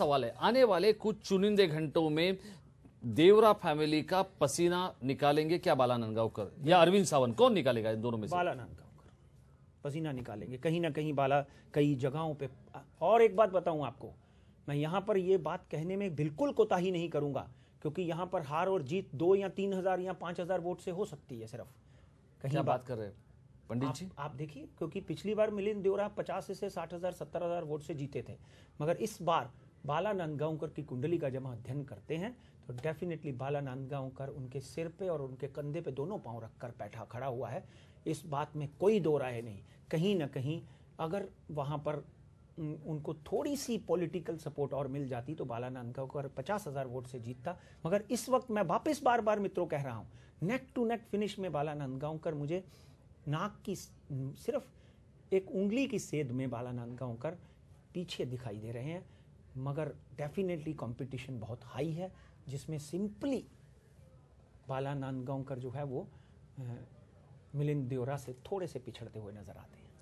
सवाल है आने वाले कुछ चुनिंदे घंटों में देवरा फैमिली का पसीना निकालेंगे क्या बालानंद गांवकर या अरविंद सावंत कौन निकालेगा इन दोनों में बालानंद गांवकर पसीना निकालेंगे कहीं ना कहीं बाला कई जगहों पे और एक बात बताऊं आपको मैं यहाँ पर ये बात कहने में बिल्कुल कोताही नहीं करूंगा क्योंकि यहाँ पर हार और जीत दो या तीन हजार या पांच हजार वोट से हो सकती है सिर्फ कहीं क्या बात कर रहे हैं पंडित जी आप देखिए क्योंकि पिछली बार मिलिंद देवरा पचास से साठ हजार सत्तर हजार वोट से जीते थे मगर इस बार बाला नंदगांवकर की कुंडली का जब हम अध्ययन करते हैं तो डेफिनेटली बाला नंदगांवकर उनके सिर पे और उनके कंधे पे दोनों पांव रखकर बैठा खड़ा हुआ है इस बात में कोई दो राय नहीं कहीं ना कहीं अगर वहाँ पर उनको थोड़ी सी पॉलिटिकल सपोर्ट और मिल जाती तो बाला नंदगांवकर पचास हज़ार वोट से जीतता मगर इस वक्त मैं वापस बार बार मित्रों कह रहा हूँ नेक टू नेक फिनिश में बाला नंदगांवकर मुझे नाक की सिर्फ एक उंगली की सेध में बाला नांदगांवकर पीछे दिखाई दे रहे हैं मगर डेफिनेटली कंपटीशन बहुत हाई है जिसमें सिंपली बाला नांदगांवकर जो है वो मिलिंद द्योरा से थोड़े से पिछड़ते हुए नज़र आते हैं